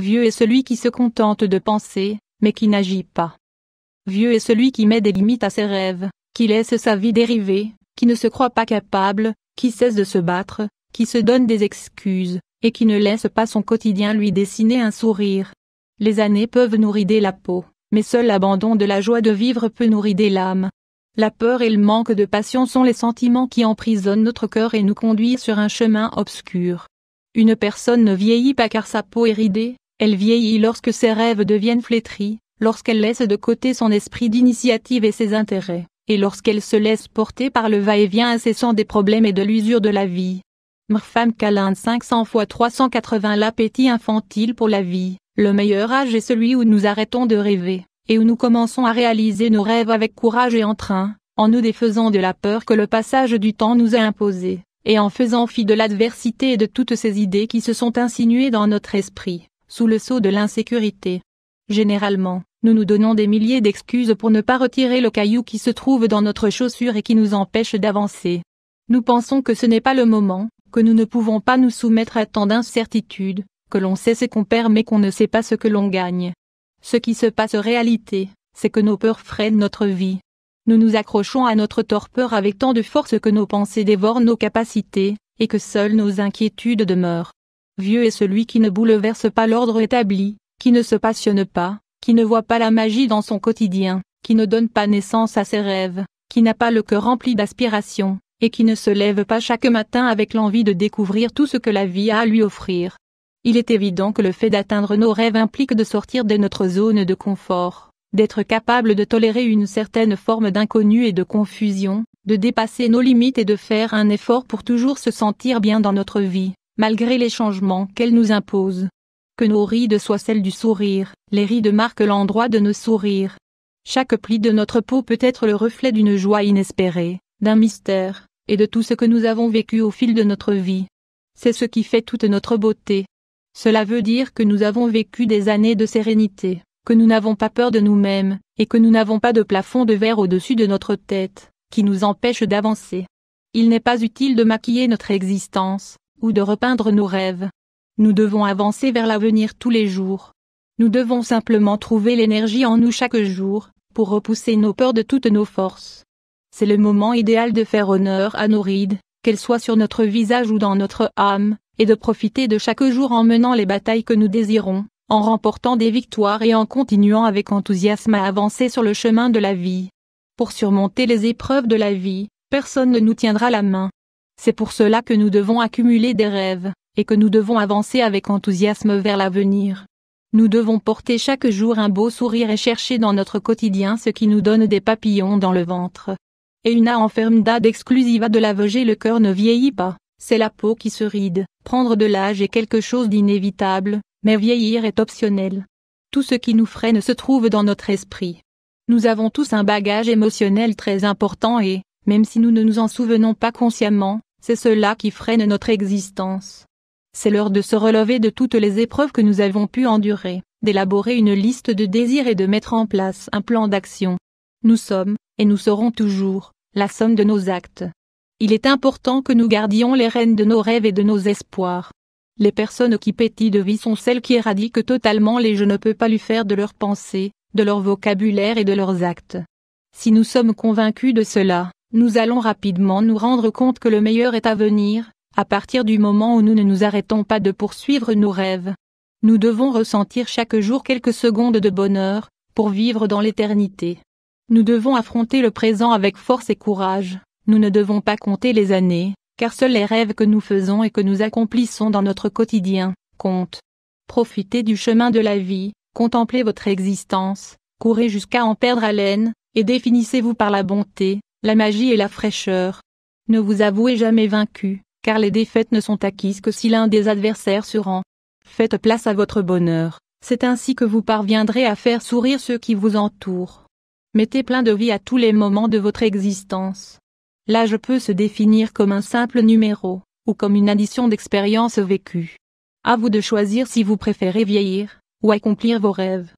Vieux est celui qui se contente de penser, mais qui n'agit pas. Vieux est celui qui met des limites à ses rêves, qui laisse sa vie dériver, qui ne se croit pas capable, qui cesse de se battre, qui se donne des excuses, et qui ne laisse pas son quotidien lui dessiner un sourire. Les années peuvent nous rider la peau, mais seul l'abandon de la joie de vivre peut nous rider l'âme. La peur et le manque de passion sont les sentiments qui emprisonnent notre cœur et nous conduisent sur un chemin obscur. Une personne ne vieillit pas car sa peau est ridée, elle vieillit lorsque ses rêves deviennent flétris, lorsqu'elle laisse de côté son esprit d'initiative et ses intérêts, et lorsqu'elle se laisse porter par le va-et-vient incessant des problèmes et de l'usure de la vie. Mrfam Kalin 500 fois 380 L'appétit infantile pour la vie, le meilleur âge est celui où nous arrêtons de rêver, et où nous commençons à réaliser nos rêves avec courage et entrain, en nous défaisant de la peur que le passage du temps nous a imposée, et en faisant fi de l'adversité et de toutes ces idées qui se sont insinuées dans notre esprit sous le sceau de l'insécurité. Généralement, nous nous donnons des milliers d'excuses pour ne pas retirer le caillou qui se trouve dans notre chaussure et qui nous empêche d'avancer. Nous pensons que ce n'est pas le moment, que nous ne pouvons pas nous soumettre à tant d'incertitudes, que l'on sait ce qu'on perd mais qu'on ne sait pas ce que l'on gagne. Ce qui se passe en réalité, c'est que nos peurs freinent notre vie. Nous nous accrochons à notre torpeur avec tant de force que nos pensées dévorent nos capacités, et que seules nos inquiétudes demeurent. Vieux est celui qui ne bouleverse pas l'ordre établi, qui ne se passionne pas, qui ne voit pas la magie dans son quotidien, qui ne donne pas naissance à ses rêves, qui n'a pas le cœur rempli d'aspiration, et qui ne se lève pas chaque matin avec l'envie de découvrir tout ce que la vie a à lui offrir. Il est évident que le fait d'atteindre nos rêves implique de sortir de notre zone de confort, d'être capable de tolérer une certaine forme d'inconnu et de confusion, de dépasser nos limites et de faire un effort pour toujours se sentir bien dans notre vie malgré les changements qu'elle nous impose. Que nos rides soient celles du sourire, les rides marquent l'endroit de nos sourires. Chaque pli de notre peau peut être le reflet d'une joie inespérée, d'un mystère, et de tout ce que nous avons vécu au fil de notre vie. C'est ce qui fait toute notre beauté. Cela veut dire que nous avons vécu des années de sérénité, que nous n'avons pas peur de nous-mêmes, et que nous n'avons pas de plafond de verre au-dessus de notre tête, qui nous empêche d'avancer. Il n'est pas utile de maquiller notre existence, ou de repeindre nos rêves. Nous devons avancer vers l'avenir tous les jours. Nous devons simplement trouver l'énergie en nous chaque jour, pour repousser nos peurs de toutes nos forces. C'est le moment idéal de faire honneur à nos rides, qu'elles soient sur notre visage ou dans notre âme, et de profiter de chaque jour en menant les batailles que nous désirons, en remportant des victoires et en continuant avec enthousiasme à avancer sur le chemin de la vie. Pour surmonter les épreuves de la vie, personne ne nous tiendra la main. C'est pour cela que nous devons accumuler des rêves, et que nous devons avancer avec enthousiasme vers l'avenir. Nous devons porter chaque jour un beau sourire et chercher dans notre quotidien ce qui nous donne des papillons dans le ventre. Et une exclusive à de la le cœur ne vieillit pas, c'est la peau qui se ride, prendre de l'âge est quelque chose d'inévitable, mais vieillir est optionnel. Tout ce qui nous freine se trouve dans notre esprit. Nous avons tous un bagage émotionnel très important et, même si nous ne nous en souvenons pas consciemment, c'est cela qui freine notre existence. C'est l'heure de se relever de toutes les épreuves que nous avons pu endurer, d'élaborer une liste de désirs et de mettre en place un plan d'action. Nous sommes, et nous serons toujours, la somme de nos actes. Il est important que nous gardions les rênes de nos rêves et de nos espoirs. Les personnes qui pétillent de vie sont celles qui éradiquent totalement les je ne peux pas lui faire de leurs pensées, de leur vocabulaire et de leurs actes. Si nous sommes convaincus de cela, nous allons rapidement nous rendre compte que le meilleur est à venir, à partir du moment où nous ne nous arrêtons pas de poursuivre nos rêves. Nous devons ressentir chaque jour quelques secondes de bonheur, pour vivre dans l'éternité. Nous devons affronter le présent avec force et courage, nous ne devons pas compter les années, car seuls les rêves que nous faisons et que nous accomplissons dans notre quotidien, comptent. Profitez du chemin de la vie, contemplez votre existence, courez jusqu'à en perdre haleine, et définissez-vous par la bonté, la magie et la fraîcheur. Ne vous avouez jamais vaincu, car les défaites ne sont acquises que si l'un des adversaires se rend. Faites place à votre bonheur, c'est ainsi que vous parviendrez à faire sourire ceux qui vous entourent. Mettez plein de vie à tous les moments de votre existence. L'âge peut se définir comme un simple numéro, ou comme une addition d'expériences vécues. À vous de choisir si vous préférez vieillir, ou accomplir vos rêves.